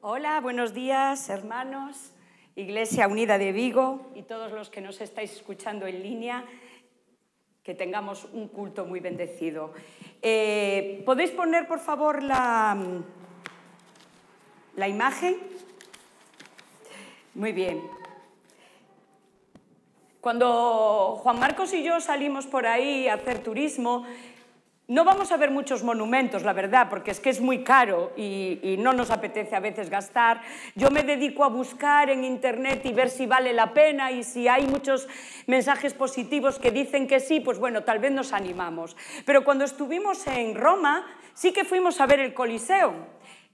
Hola, buenos días, hermanos, Iglesia Unida de Vigo y todos los que nos estáis escuchando en línea, que tengamos un culto muy bendecido. Eh, ¿Podéis poner, por favor, la, la imagen? Muy bien. Cuando Juan Marcos y yo salimos por ahí a hacer turismo, no vamos a ver muchos monumentos, la verdad, porque es que es muy caro y, no nos apetece a veces gastar. Yo me dedico a buscar en internet y ver si vale la pena y si hay muchos mensajes positivos que dicen que sí, pues bueno, tal vez nos animamos. Pero cuando estuvimos en Roma, sí que fuimos a ver el Coliseo.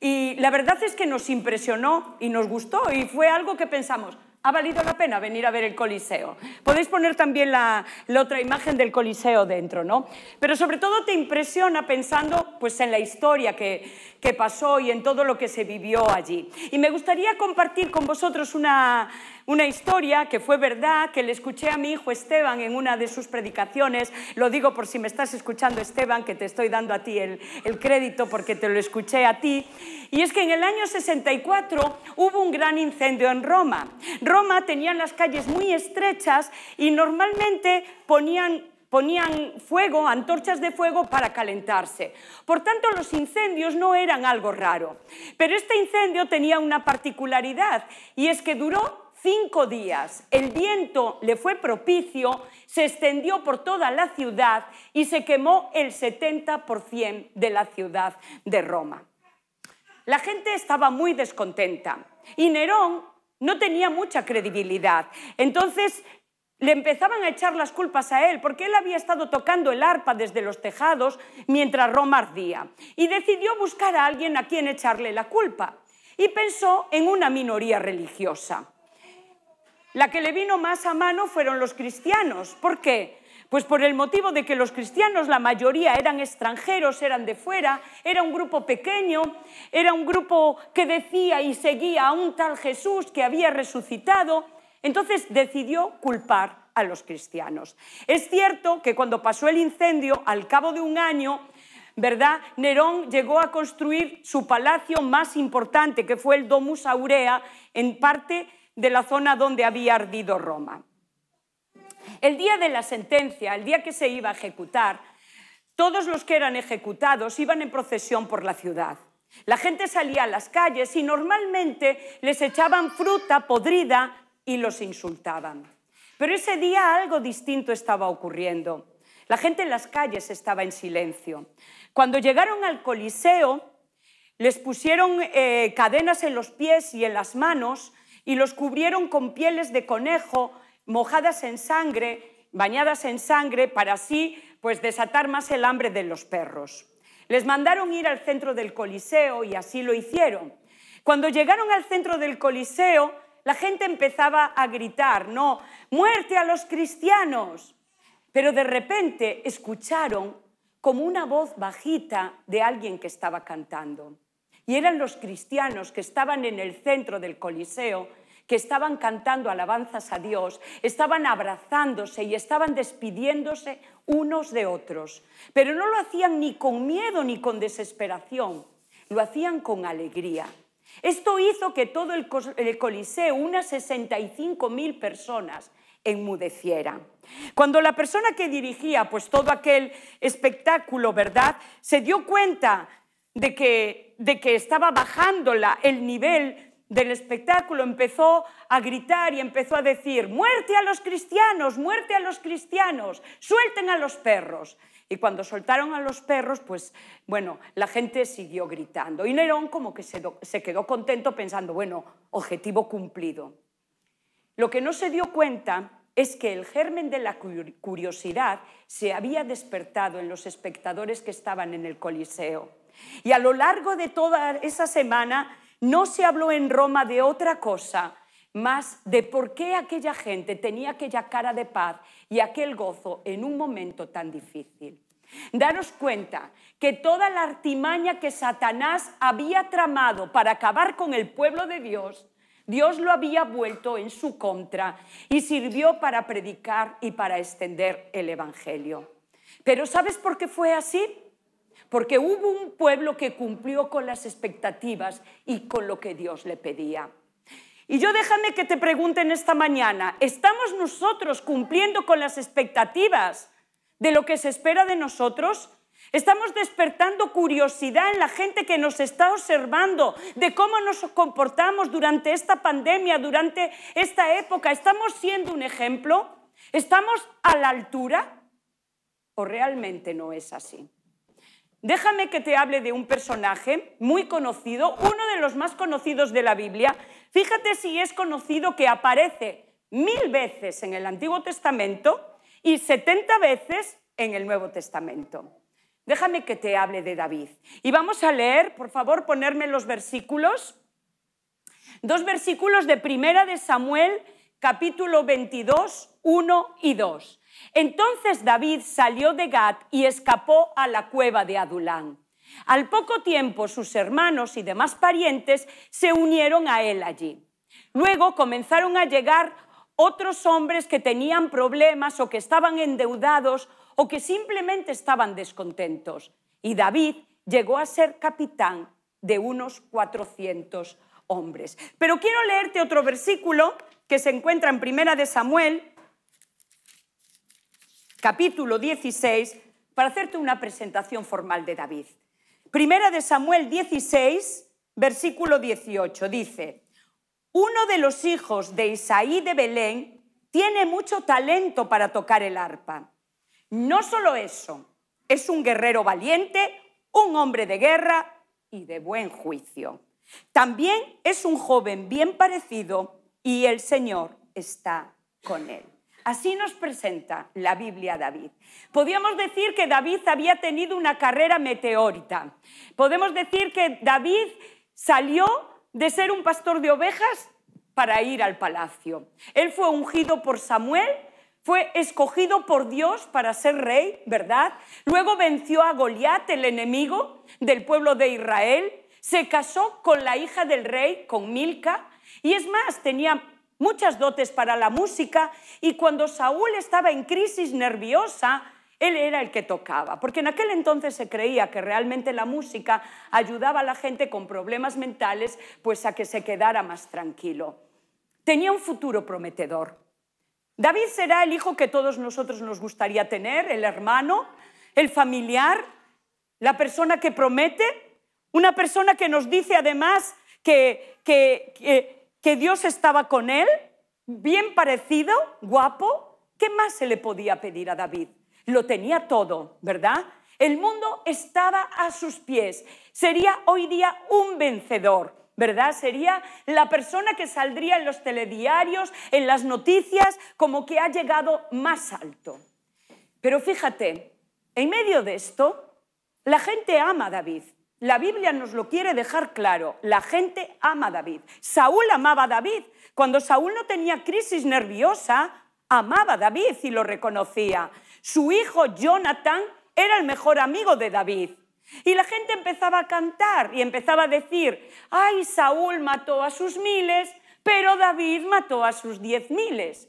Y la verdad es que nos impresionó y nos gustó y fue algo que pensamos, ha valido la pena venir a ver el Coliseo. Podéis poner también la, otra imagen del Coliseo dentro, ¿no? Pero sobre todo te impresiona pensando pues, en la historia que pasó y en todo lo que se vivió allí. Y me gustaría compartir con vosotros una una historia que fue verdad, que le escuché a mi hijo Esteban en una de sus predicaciones. Lo digo por si me estás escuchando, Esteban, que te estoy dando a ti el, crédito porque te lo escuché a ti. Y es que en el año 64 hubo un gran incendio en Roma. Roma tenía las calles muy estrechas y normalmente ponían ponían fuego, antorchas de fuego para calentarse. Por tanto, los incendios no eran algo raro. Pero este incendio tenía una particularidad y es que duró cinco días. El viento le fue propicio, se extendió por toda la ciudad y se quemó el 70% de la ciudad de Roma. La gente estaba muy descontenta y Nerón no tenía mucha credibilidad. Entonces le empezaban a echar las culpas a él, porque él había estado tocando el arpa desde los tejados mientras Roma ardía, y decidió buscar a alguien a quien echarle la culpa, y pensó en una minoría religiosa. La que le vino más a mano fueron los cristianos. ¿Por qué? Pues por el motivo de que los cristianos, la mayoría eran extranjeros, eran de fuera, era un grupo pequeño, era un grupo que decía y seguía a un tal Jesús que había resucitado. Entonces decidió culpar a los cristianos. Es cierto que cuando pasó el incendio, al cabo de un año, ¿verdad? Nerón llegó a construir su palacio más importante, que fue el Domus Aurea, en parte de la zona donde había ardido Roma. El día de la sentencia, el día que se iba a ejecutar, todos los que eran ejecutados iban en procesión por la ciudad. La gente salía a las calles y normalmente les echaban fruta podrida y los insultaban. Pero ese día algo distinto estaba ocurriendo. La gente en las calles estaba en silencio. Cuando llegaron al Coliseo, les pusieron eh, cadenas en los pies y en las manos y los cubrieron con pieles de conejo mojadas en sangre, bañadas en sangre, para así pues desatar más el hambre de los perros. Les mandaron ir al centro del Coliseo y así lo hicieron. Cuando llegaron al centro del Coliseo, la gente empezaba a gritar, no, muerte a los cristianos. Pero de repente escucharon como una voz bajita de alguien que estaba cantando. Y eran los cristianos que estaban en el centro del Coliseo, que estaban cantando alabanzas a Dios, estaban abrazándose y estaban despidiéndose unos de otros. Pero no lo hacían ni con miedo ni con desesperación, lo hacían con alegría. Esto hizo que todo el, Coliseo, unas 65.000 personas, enmudeciera. Cuando la persona que dirigía pues todo aquel espectáculo, ¿verdad? Se dio cuenta de que, estaba bajándola el nivel del espectáculo, empezó a gritar y empezó a decir, muerte a los cristianos, muerte a los cristianos, suelten a los perros. Y cuando soltaron a los perros, pues bueno, la gente siguió gritando. Y Nerón como que se quedó contento pensando, bueno, objetivo cumplido. Lo que no se dio cuenta es que el germen de la curiosidad se había despertado en los espectadores que estaban en el Coliseo y a lo largo de toda esa semana no se habló en Roma de otra cosa más de por qué aquella gente tenía aquella cara de paz y aquel gozo en un momento tan difícil. Daros cuenta que toda la artimaña que Satanás había tramado para acabar con el pueblo de Dios, Dios lo había vuelto en su contra y sirvió para predicar y para extender el Evangelio. Pero ¿sabes por qué fue así? porque hubo un pueblo que cumplió con las expectativas y con lo que Dios le pedía. Y yo déjame que te pregunten esta mañana, ¿estamos nosotros cumpliendo con las expectativas de lo que se espera de nosotros? Estamos despertando curiosidad en la gente que nos está observando de cómo nos comportamos durante esta pandemia, durante esta época. ¿Estamos siendo un ejemplo? ¿Estamos a la altura? ¿O realmente no es así? Déjame que te hable de un personaje muy conocido, uno de los más conocidos de la Biblia. Fíjate si es conocido que aparece mil veces en el Antiguo Testamento y 70 veces en el Nuevo Testamento. Déjame que te hable de David. Y vamos a leer, por favor, ponerme los versículos. Dos versículos de Primera de Samuel, capítulo 22, 1 y 2. Entonces David salió de Gad y escapó a la cueva de Adulán. Al poco tiempo sus hermanos y demás parientes se unieron a él allí. Luego comenzaron a llegar otros hombres que tenían problemas o que estaban endeudados o que simplemente estaban descontentos. Y David llegó a ser capitán de unos 400 hombres. Pero quiero leerte otro versículo que se encuentra en Primera de Samuel capítulo 16, para hacerte una presentación formal de David. Primera de Samuel 16, versículo 18, dice, uno de los hijos de Isaí de Belén tiene mucho talento para tocar el arpa. No solo eso, es un guerrero valiente, un hombre de guerra y de buen juicio. También es un joven bien parecido y el Señor está con él. Así nos presenta la Biblia David. Podríamos decir que David había tenido una carrera meteórica. Podemos decir que David salió de ser un pastor de ovejas para ir al palacio. Él fue ungido por Samuel, fue escogido por Dios para ser rey, ¿verdad? Luego venció a Goliat, el enemigo del pueblo de Israel, se casó con la hija del rey, con Milca, y es más, tenía muchas dotes para la música y cuando Saúl estaba en crisis nerviosa, él era el que tocaba, porque en aquel entonces se creía que realmente la música ayudaba a la gente con problemas mentales pues a que se quedara más tranquilo. Tenía un futuro prometedor. David será el hijo que todos nosotros nos gustaría tener, el hermano, el familiar, la persona que promete, una persona que nos dice además que, que, que que Dios estaba con él, bien parecido, guapo. ¿Qué más se le podía pedir a David? Lo tenía todo, ¿verdad? El mundo estaba a sus pies. Sería hoy día un vencedor. ¿verdad? Sería la persona que saldría en los telediarios, en las noticias, como que ha llegado más alto. Pero fíjate, en medio de esto, la gente ama a David. La Biblia nos lo quiere dejar claro. La gente ama a David. Saúl amaba a David. Cuando Saúl no tenía crisis nerviosa, amaba a David y lo reconocía. Su hijo Jonathan era el mejor amigo de David. Y la gente empezaba a cantar y empezaba a decir, ay, Saúl mató a sus miles, pero David mató a sus diez miles.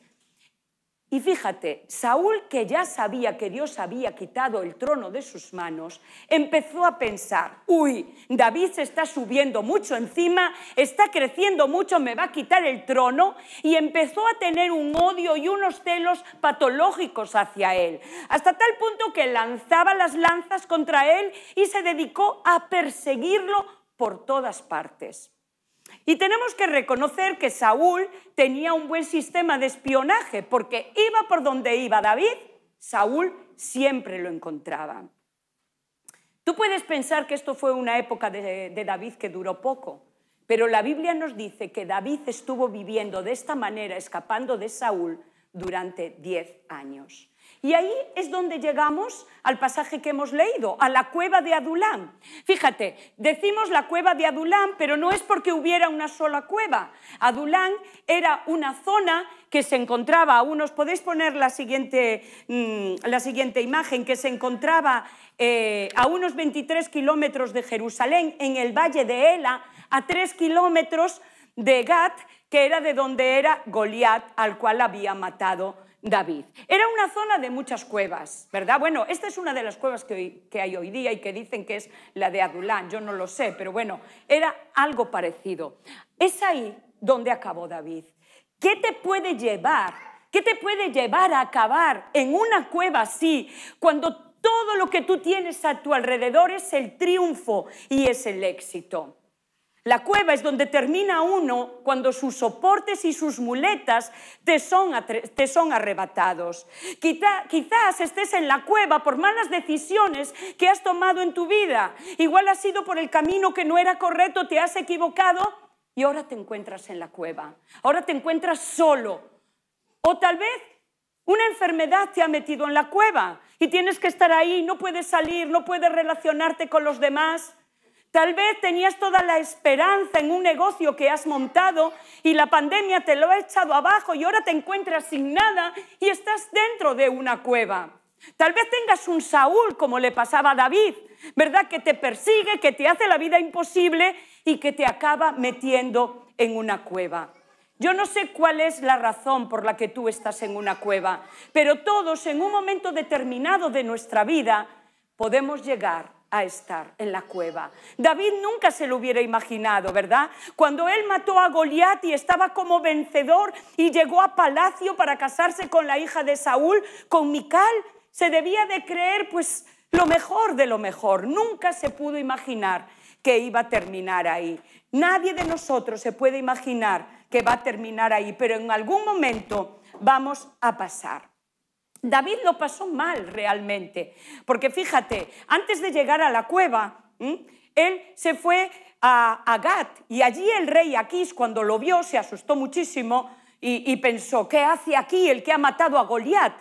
Y fíjate, Saúl, que ya sabía que Dios había quitado el trono de sus manos, empezó a pensar, uy, David se está subiendo mucho encima, está creciendo mucho, me va a quitar el trono, y empezó a tener un odio y unos celos patológicos hacia él, hasta tal punto que lanzaba las lanzas contra él y se dedicó a perseguirlo por todas partes. Y tenemos que reconocer que Saúl tenía un buen sistema de espionaje, porque iba por donde iba David, Saúl siempre lo encontraba. Tú puedes pensar que esto fue una época de, David que duró poco, pero la Biblia nos dice que David estuvo viviendo de esta manera, escapando de Saúl, durante diez años. Y ahí es donde llegamos al pasaje que hemos leído, a la cueva de Adulán. Fíjate, decimos la cueva de Adulán, pero no es porque hubiera una sola cueva. Adulán era una zona que se encontraba, a unos, podéis poner la siguiente, mm, la siguiente imagen, que se encontraba eh, a unos 23 kilómetros de Jerusalén, en el valle de Ela, a 3 kilómetros de Gat, que era de donde era Goliat, al cual había matado David. Era una zona de muchas cuevas, ¿verdad? Bueno, esta es una de las cuevas que, hay hoy día y que dicen que es la de Adulán, yo no lo sé, pero bueno, era algo parecido. Es ahí donde acabó David. ¿Qué te puede llevar? ¿Qué te puede llevar a acabar en una cueva así cuando todo lo que tú tienes a tu alrededor es el triunfo y es el éxito? La cueva es donde termina uno cuando sus soportes y sus muletas te son, te son arrebatados. quizás estés en la cueva por malas decisiones que has tomado en tu vida. Igual ha sido por el camino que no era correcto, te has equivocado y ahora te encuentras en la cueva. Ahora te encuentras solo. O tal vez una enfermedad te ha metido en la cueva y tienes que estar ahí, no puedes salir, no puedes relacionarte con los demás. Tal vez tenías toda la esperanza en un negocio que has montado y la pandemia te lo ha echado abajo y ahora te encuentras sin nada y estás dentro de una cueva. Tal vez tengas un Saúl como le pasaba a David, ¿verdad? Que te persigue, que te hace la vida imposible y que te acaba metiendo en una cueva. Yo no sé cuál es la razón por la que tú estás en una cueva, pero todos en un momento determinado de nuestra vida podemos llegar a estar en la cueva. David nunca se lo hubiera imaginado, ¿verdad? Cuando él mató a Goliat y estaba como vencedor y llegó a palacio para casarse con la hija de Saúl, con Mical, se debía de creer pues lo mejor de lo mejor. Nunca se pudo imaginar que iba a terminar ahí. Nadie de nosotros se puede imaginar que va a terminar ahí, pero en algún momento vamos a pasar. David lo pasó mal realmente, porque fíjate, antes de llegar a la cueva, él se fue a, a Gat y allí el rey Aquís cuando lo vio se asustó muchísimo y, y pensó, ¿qué hace aquí el que ha matado a Goliat?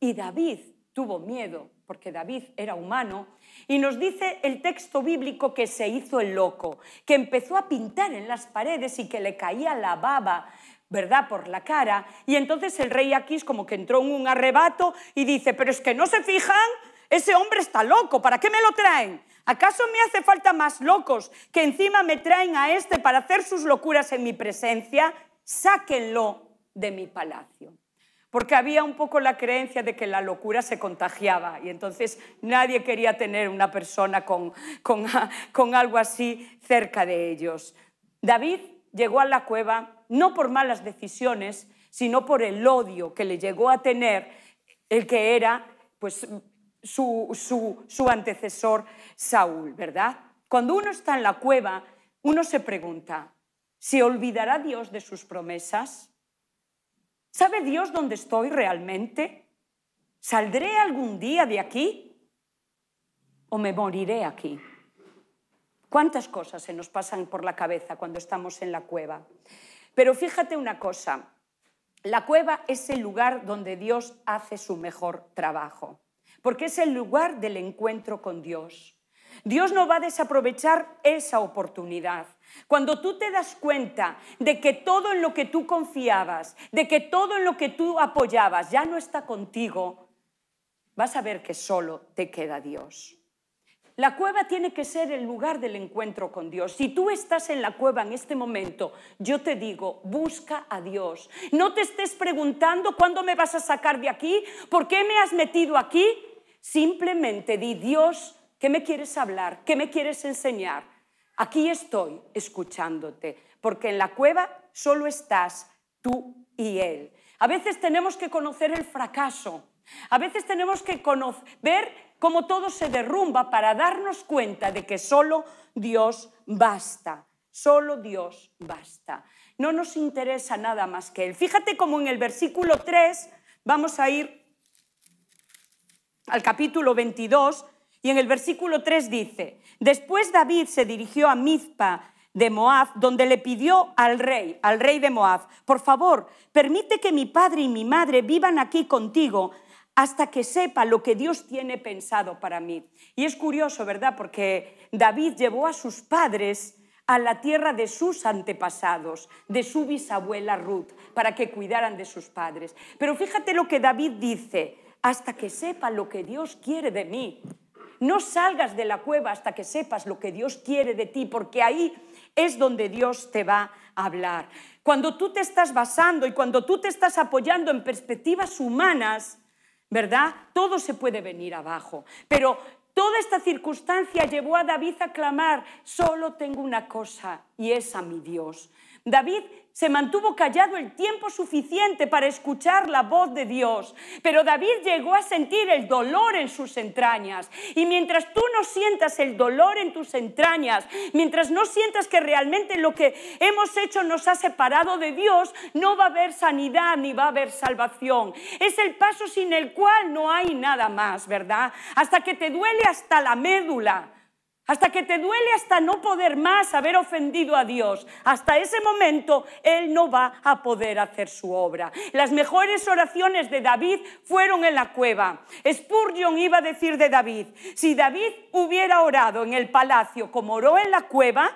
Y David tuvo miedo, porque David era humano, y nos dice el texto bíblico que se hizo el loco, que empezó a pintar en las paredes y que le caía la baba ¿verdad? Por la cara. Y entonces el rey Aquís como que entró en un arrebato y dice, pero es que no se fijan, ese hombre está loco, ¿para qué me lo traen? ¿Acaso me hace falta más locos que encima me traen a este para hacer sus locuras en mi presencia? Sáquenlo de mi palacio. Porque había un poco la creencia de que la locura se contagiaba y entonces nadie quería tener una persona con, con algo así cerca de ellos. David llegó a la cueva no por malas decisiones, sino por el odio que le llegó a tener el que era pues, su, su antecesor Saúl, ¿verdad? Cuando uno está en la cueva, uno se pregunta, ¿se olvidará Dios de sus promesas? ¿Sabe Dios dónde estoy realmente? ¿Saldré algún día de aquí? ¿O me moriré aquí? ¿Cuántas cosas se nos pasan por la cabeza cuando estamos en la cueva? Pero fíjate una cosa, la cueva es el lugar donde Dios hace su mejor trabajo, porque es el lugar del encuentro con Dios. Dios no va a desaprovechar esa oportunidad. Cuando tú te das cuenta de que todo en lo que tú confiabas, de que todo en lo que tú apoyabas ya no está contigo, vas a ver que solo te queda Dios. La cueva tiene que ser el lugar del encuentro con Dios. Si tú estás en la cueva en este momento, yo te digo, busca a Dios. No te estés preguntando cuándo me vas a sacar de aquí, por qué me has metido aquí. Simplemente di, Dios, ¿qué me quieres hablar? ¿Qué me quieres enseñar? Aquí estoy escuchándote, porque en la cueva solo estás tú y Él. A veces tenemos que conocer el fracaso, a veces tenemos que ver cómo todo se derrumba para darnos cuenta de que solo Dios basta, solo Dios basta. No nos interesa nada más que Él. Fíjate cómo en el versículo 3 vamos a ir al capítulo 22 y en el versículo 3 dice, después David se dirigió a Mizpa de Moab, donde le pidió al rey, al rey de Moab, por favor, permite que mi padre y mi madre vivan aquí contigo hasta que sepa lo que Dios tiene pensado para mí. Y es curioso, ¿verdad? Porque David llevó a sus padres a la tierra de sus antepasados, de su bisabuela Ruth, para que cuidaran de sus padres. Pero fíjate lo que David dice, hasta que sepa lo que Dios quiere de mí. No salgas de la cueva hasta que sepas lo que Dios quiere de ti, porque ahí es donde Dios te va a hablar. Cuando tú te estás basando y cuando tú te estás apoyando en perspectivas humanas, ¿verdad? Todo se puede venir abajo, pero toda esta circunstancia llevó a David a clamar, solo tengo una cosa y es a mi Dios. David se mantuvo callado el tiempo suficiente para escuchar la voz de Dios, pero David llegó a sentir el dolor en sus entrañas. Y mientras tú no sientas el dolor en tus entrañas, mientras no sientas que realmente lo que hemos hecho nos ha separado de Dios, no va a haber sanidad ni va a haber salvación. Es el paso sin el cual no hay nada más, ¿verdad? Hasta que te duele hasta la médula hasta que te duele hasta no poder más haber ofendido a Dios. Hasta ese momento Él no va a poder hacer su obra. Las mejores oraciones de David fueron en la cueva. Spurgeon iba a decir de David, si David hubiera orado en el palacio como oró en la cueva,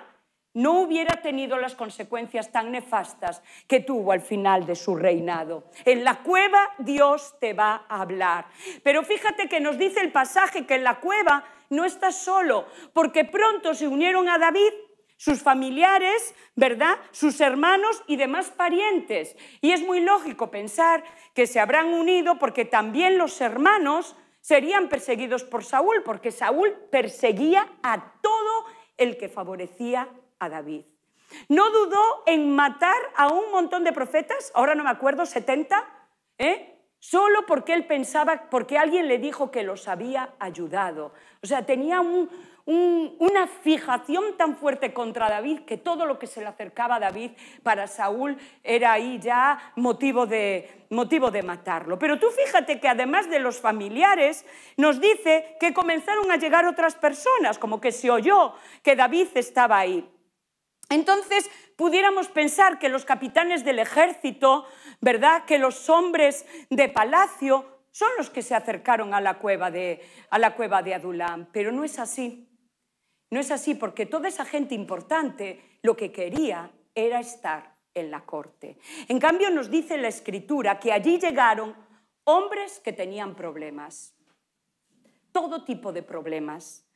no hubiera tenido las consecuencias tan nefastas que tuvo al final de su reinado. En la cueva Dios te va a hablar. Pero fíjate que nos dice el pasaje que en la cueva no estás solo, porque pronto se unieron a David sus familiares, ¿verdad? Sus hermanos y demás parientes. Y es muy lógico pensar que se habrán unido porque también los hermanos serían perseguidos por Saúl, porque Saúl perseguía a todo el que favorecía a a David. No dudó en matar a un montón de profetas, ahora no me acuerdo, 70, ¿eh? solo porque él pensaba, porque alguien le dijo que los había ayudado. O sea, tenía una fijación tan fuerte contra David que todo lo que se le acercaba a David para Saúl era ahí ya motivo de, motivo de matarlo. Pero tú fíjate que además de los familiares, nos dice que comenzaron a llegar otras personas, como que se oyó que David estaba ahí. Entonces, pudiéramos pensar que los capitanes del ejército, ¿verdad? Que los hombres de palacio son los que se acercaron a la cueva de, a la cueva de Adulán, pero no es así. No es así porque toda esa gente importante lo que quería era estar en la corte. En cambio nos dice la escritura que allí llegaron hombres que tenían problemas, todo tipo de problemas,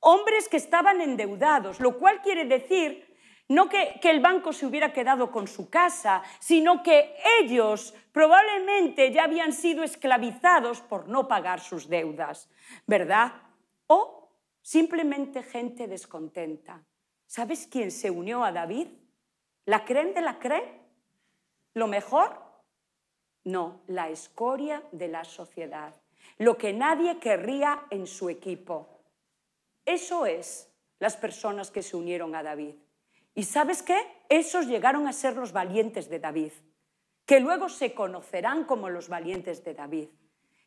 hombres que estaban endeudados, lo cual quiere decir no que, el banco se hubiera quedado con su casa, sino que ellos probablemente ya habían sido esclavizados por no pagar sus deudas, ¿verdad? O simplemente gente descontenta. ¿Sabes quién se unió a David? ¿La creen de la creen? ¿Lo mejor? No, la escoria de la sociedad, lo que nadie querría en su equipo. Eso es las personas que se unieron a David. ¿Y sabes qué? Esos llegaron a ser los valientes de David, que luego se conocerán como los valientes de David.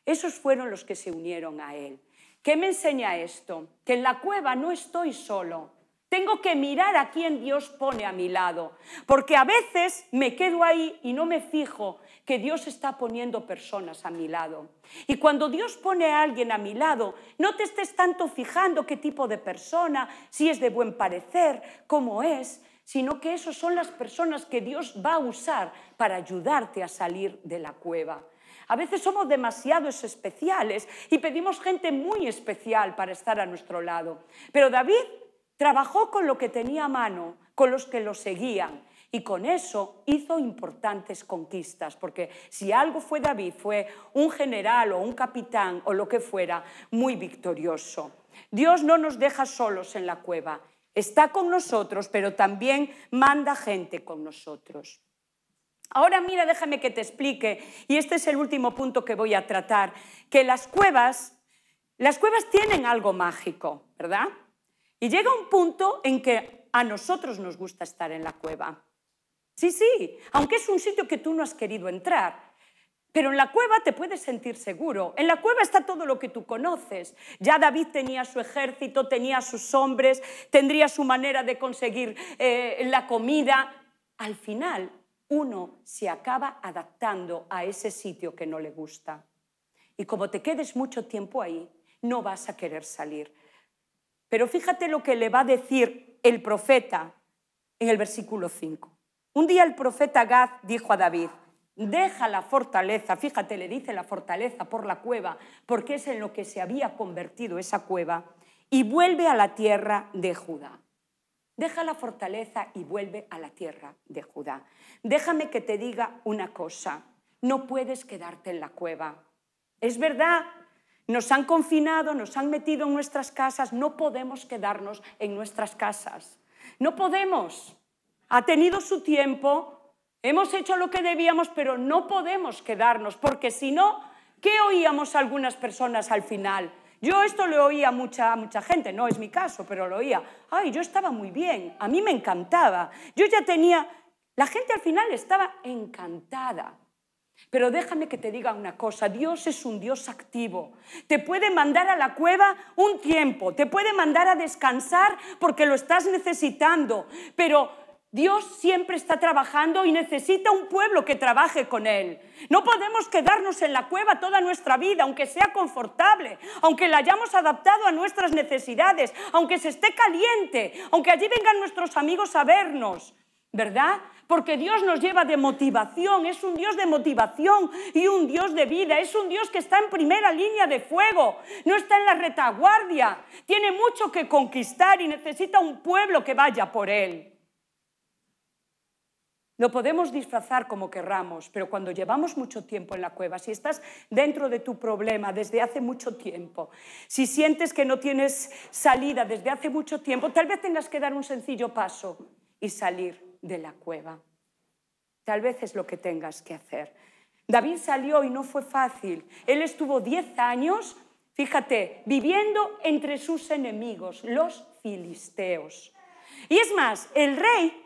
Esos fueron los que se unieron a él. ¿Qué me enseña esto? Que en la cueva no estoy solo, tengo que mirar a quién Dios pone a mi lado, porque a veces me quedo ahí y no me fijo que Dios está poniendo personas a mi lado. Y cuando Dios pone a alguien a mi lado, no te estés tanto fijando qué tipo de persona, si es de buen parecer, cómo es, sino que esas son las personas que Dios va a usar para ayudarte a salir de la cueva. A veces somos demasiados especiales y pedimos gente muy especial para estar a nuestro lado. Pero David Trabajó con lo que tenía a mano, con los que lo seguían. Y con eso hizo importantes conquistas, porque si algo fue David, fue un general o un capitán o lo que fuera, muy victorioso. Dios no nos deja solos en la cueva, está con nosotros, pero también manda gente con nosotros. Ahora mira, déjame que te explique, y este es el último punto que voy a tratar, que las cuevas, las cuevas tienen algo mágico, ¿verdad? Y llega un punto en que a nosotros nos gusta estar en la cueva. Sí, sí, aunque es un sitio que tú no has querido entrar. Pero en la cueva te puedes sentir seguro. En la cueva está todo lo que tú conoces. Ya David tenía su ejército, tenía sus hombres, tendría su manera de conseguir eh, la comida. Al final, uno se acaba adaptando a ese sitio que no le gusta. Y como te quedes mucho tiempo ahí, no vas a querer salir. Pero fíjate lo que le va a decir el profeta en el versículo 5. Un día el profeta Gad dijo a David, deja la fortaleza, fíjate, le dice la fortaleza por la cueva, porque es en lo que se había convertido esa cueva, y vuelve a la tierra de Judá. Deja la fortaleza y vuelve a la tierra de Judá. Déjame que te diga una cosa, no puedes quedarte en la cueva. Es verdad nos han confinado, nos han metido en nuestras casas, no podemos quedarnos en nuestras casas. No podemos. Ha tenido su tiempo, hemos hecho lo que debíamos, pero no podemos quedarnos, porque si no, ¿qué oíamos algunas personas al final? Yo esto lo oía a mucha gente, no es mi caso, pero lo oía. Ay, yo estaba muy bien, a mí me encantaba. Yo ya tenía... La gente al final estaba encantada pero déjame que te diga una cosa, Dios es un Dios activo. Te puede mandar a la cueva un tiempo, te puede mandar a descansar porque lo estás necesitando, pero Dios siempre está trabajando y necesita un pueblo que trabaje con Él. No podemos quedarnos en la cueva toda nuestra vida, aunque sea confortable, aunque la hayamos adaptado a nuestras necesidades, aunque se esté caliente, aunque allí vengan nuestros amigos a vernos. ¿verdad? Porque Dios nos lleva de motivación, es un Dios de motivación y un Dios de vida, es un Dios que está en primera línea de fuego, no está en la retaguardia, tiene mucho que conquistar y necesita un pueblo que vaya por él. Lo podemos disfrazar como querramos, pero cuando llevamos mucho tiempo en la cueva, si estás dentro de tu problema desde hace mucho tiempo, si sientes que no tienes salida desde hace mucho tiempo, tal vez tengas que dar un sencillo paso y salir de la cueva. Tal vez es lo que tengas que hacer. David salió y no fue fácil. Él estuvo 10 años, fíjate, viviendo entre sus enemigos, los filisteos. Y es más, el rey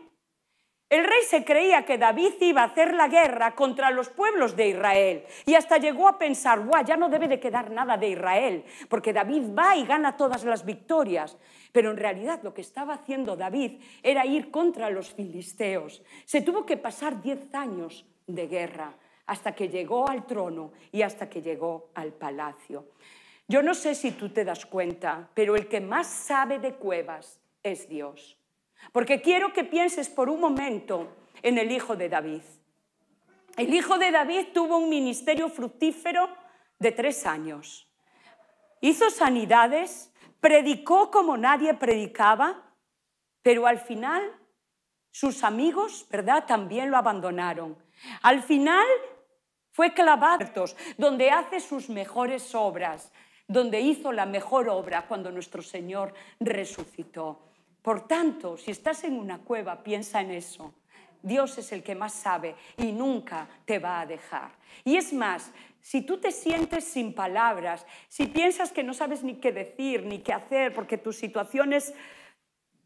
el rey se creía que David iba a hacer la guerra contra los pueblos de Israel y hasta llegó a pensar, guau, ya no debe de quedar nada de Israel, porque David va y gana todas las victorias. Pero en realidad lo que estaba haciendo David era ir contra los filisteos. Se tuvo que pasar diez años de guerra hasta que llegó al trono y hasta que llegó al palacio. Yo no sé si tú te das cuenta, pero el que más sabe de cuevas es Dios. Porque quiero que pienses por un momento en el hijo de David. El hijo de David tuvo un ministerio fructífero de tres años. Hizo sanidades, predicó como nadie predicaba, pero al final sus amigos, ¿verdad?, también lo abandonaron. Al final fue clavado, donde hace sus mejores obras, donde hizo la mejor obra cuando nuestro Señor resucitó. Por tanto, si estás en una cueva, piensa en eso. Dios es el que más sabe y nunca te va a dejar. Y es más, si tú te sientes sin palabras, si piensas que no sabes ni qué decir, ni qué hacer, porque tu situación es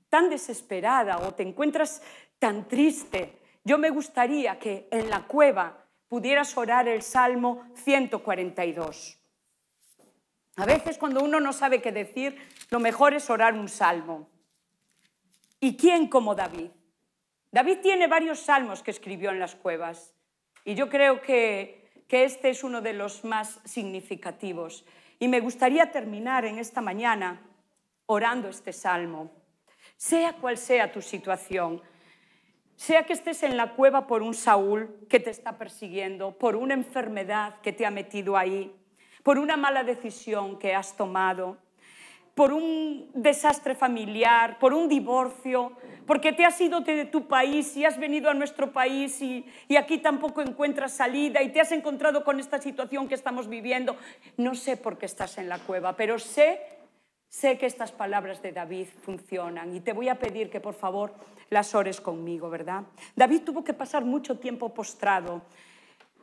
tan desesperada o te encuentras tan triste, yo me gustaría que en la cueva pudieras orar el Salmo 142. A veces cuando uno no sabe qué decir, lo mejor es orar un salmo. ¿Y quién como David? David tiene varios salmos que escribió en las cuevas. Y yo creo que que este es uno de los más significativos. Y me gustaría terminar en esta mañana orando este salmo. Sea cual sea tu situación, sea que estés en la cueva por un Saúl que te está persiguiendo, por una enfermedad que te ha metido ahí, por una mala decisión que has tomado, por un desastre familiar, por un divorcio, porque te has ido de tu país y has venido a nuestro país y, aquí tampoco encuentras salida y te has encontrado con esta situación que estamos viviendo. No sé por qué estás en la cueva, pero sé, sé que estas palabras de David funcionan y te voy a pedir que por favor las ores conmigo, ¿verdad? David tuvo que pasar mucho tiempo postrado.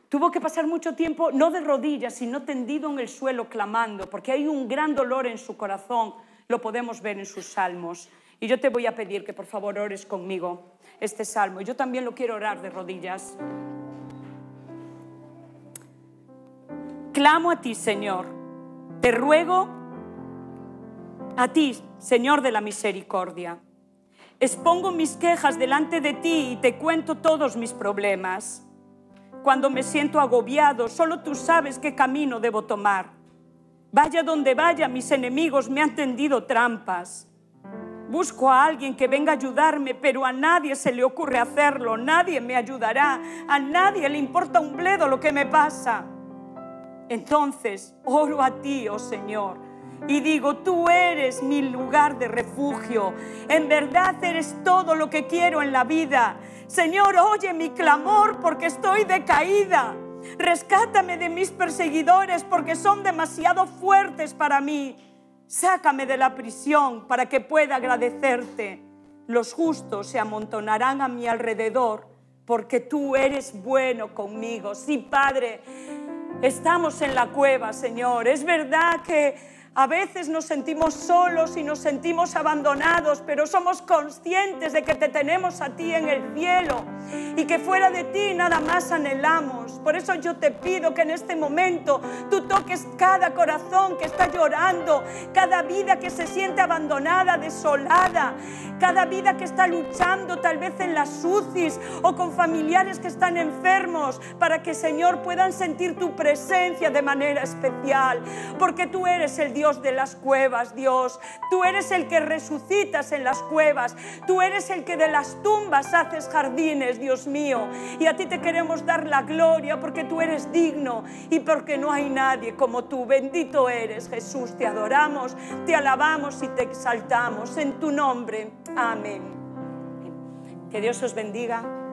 Tuvo que pasar mucho tiempo, no de rodillas, sino tendido en el suelo clamando, porque hay un gran dolor en su corazón, lo podemos ver en sus salmos. Y yo te voy a pedir que por favor ores conmigo este salmo. Y Yo también lo quiero orar de rodillas. Clamo a ti, Señor. Te ruego a ti, Señor de la misericordia. Expongo mis quejas delante de ti y te cuento todos mis problemas cuando me siento agobiado, solo tú sabes qué camino debo tomar. Vaya donde vaya, mis enemigos me han tendido trampas. Busco a alguien que venga a ayudarme, pero a nadie se le ocurre hacerlo, nadie me ayudará, a nadie le importa un bledo lo que me pasa. Entonces oro a ti, oh Señor, y digo, tú eres mi lugar de refugio. En verdad eres todo lo que quiero en la vida. Señor, oye mi clamor porque estoy decaída. Rescátame de mis perseguidores porque son demasiado fuertes para mí. Sácame de la prisión para que pueda agradecerte. Los justos se amontonarán a mi alrededor porque tú eres bueno conmigo. Sí, Padre, estamos en la cueva, Señor. Es verdad que a veces nos sentimos solos y nos sentimos abandonados, pero somos conscientes de que te tenemos a ti en el cielo y que fuera de ti nada más anhelamos. Por eso yo te pido que en este momento tú toques cada corazón que está llorando, cada vida que se siente abandonada, desolada, cada vida que está luchando tal vez en las UCIs o con familiares que están enfermos, para que Señor puedan sentir tu presencia de manera especial, porque tú eres el Dios de las cuevas, Dios. Tú eres el que resucitas en las cuevas. Tú eres el que de las tumbas haces jardines, Dios mío. Y a ti te queremos dar la gloria porque tú eres digno y porque no hay nadie como tú. Bendito eres, Jesús. Te adoramos, te alabamos y te exaltamos. En tu nombre. Amén. Que Dios os bendiga.